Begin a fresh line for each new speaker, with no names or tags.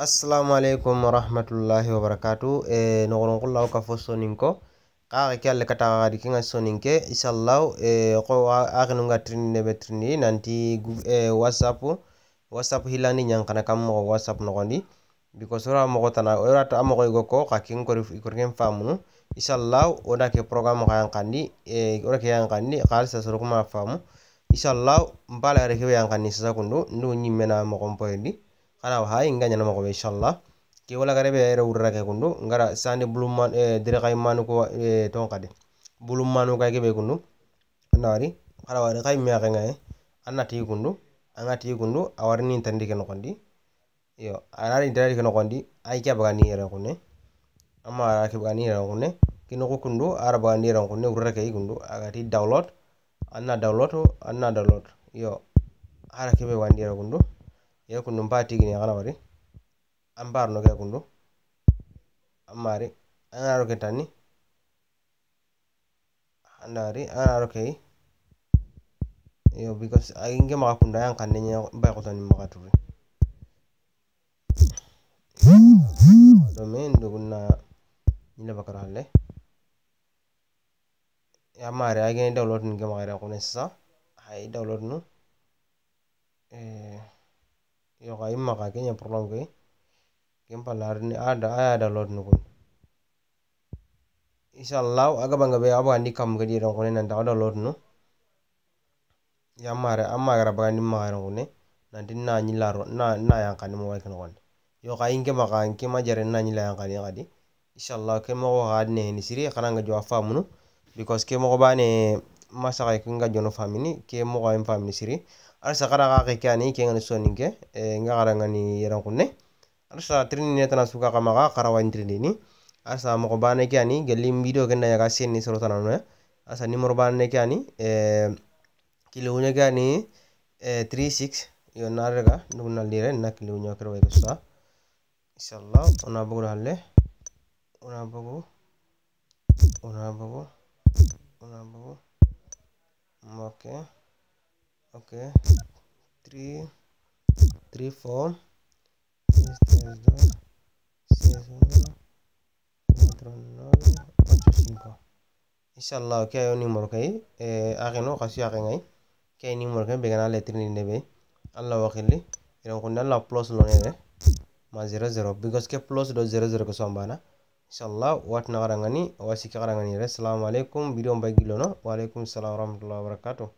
assalamu aleykum warahmatullahi wabarakatu e eh, nogoronkullaw ka fo soninko kaxe ke alle kataxaadi kenga soninke isallaw e eh, xo nunga trini nebe trini nanti hilani eh, whatsapp whatsapp kamu ñankana kam moxo whatsapp noxondi because wora na tana ta a moxo goko ko xa ri ikor ngem famu. isallaw ora ke program programme xa yanxandi e, woda ke yanxandi suruk ma famu. Isalau isallaw mpala yere ya keɓe yanxandi sasakundu ndugu ñimmena moxon poyendi kana ha inga nyana mago be inshallah ke wala gare be re urra ke kundu ngara sani bulumman e eh, dire kay manu ko e eh, ton kade manu kay ke be kundu nari kana wari kay mi akanga e anna ti kundu anga ti kundu ni intendi ke nokondi yo anari tandi ke nokondi ay ke bagani yere kune? amma ara ke bagani yere kune? kino ko kundu ara bagani yere kune? urra ke kundu aga ti download anna download anna download yo ara ke be bagani yere kundu y a kundu mpa tigini a k a n a wari a m b a r n o ke kundu an mari an aro ke tani andari an aro kei yo because ainge maka kundu ayan kanne nya bay kutani maka turi domain d u g u n a i n a bakar a l e ya mari agene download nge maka ra k u n e s a a i download nu maka imma ka kenya problem ke kem palarni ada aya da lord nugun lau aga bangga be abu andi kam gadi ron kone nanti ada lord nu yamare amma gara baga ni ma ron kone nanti na nyi laro na na yang kan mo wai kan kon yo ka inge maka inge ma jare na nyi la yang kan gadi inshallah mo ga ne ni siri kana jo afa munu because kemo ba ne masaka ke nga jono famini ke moga en famini siri arsa kara ka ke kani ke ngani soni ke nga kara ngani yaran kunne arsa trini ne tana suka kama ka kara wain trini ni arsa mo bane ke gelim video ke na ya ka sen ni soro tana no arsa ni mor bane ke ani kilo nya ke ani e, six yo narga nugna lire na kilo nya kero wa isa insyaallah ona bugu halle ona bugu ona bugu Oke, okay okay 3 3 4 seis 6 4 9 8 5 inshallah ke ayo numero kay e ageno khasi agengai ke numero kay begana letter ni nebe allah wakhili iran kunna la plus lo nebe ma 00 because ke plus do 00 ko insyaallah watna wasi wasika warangani assalamualaikum bidiyon bagillono walaikum waalaikumsalam warahmatullahi wabarakatuh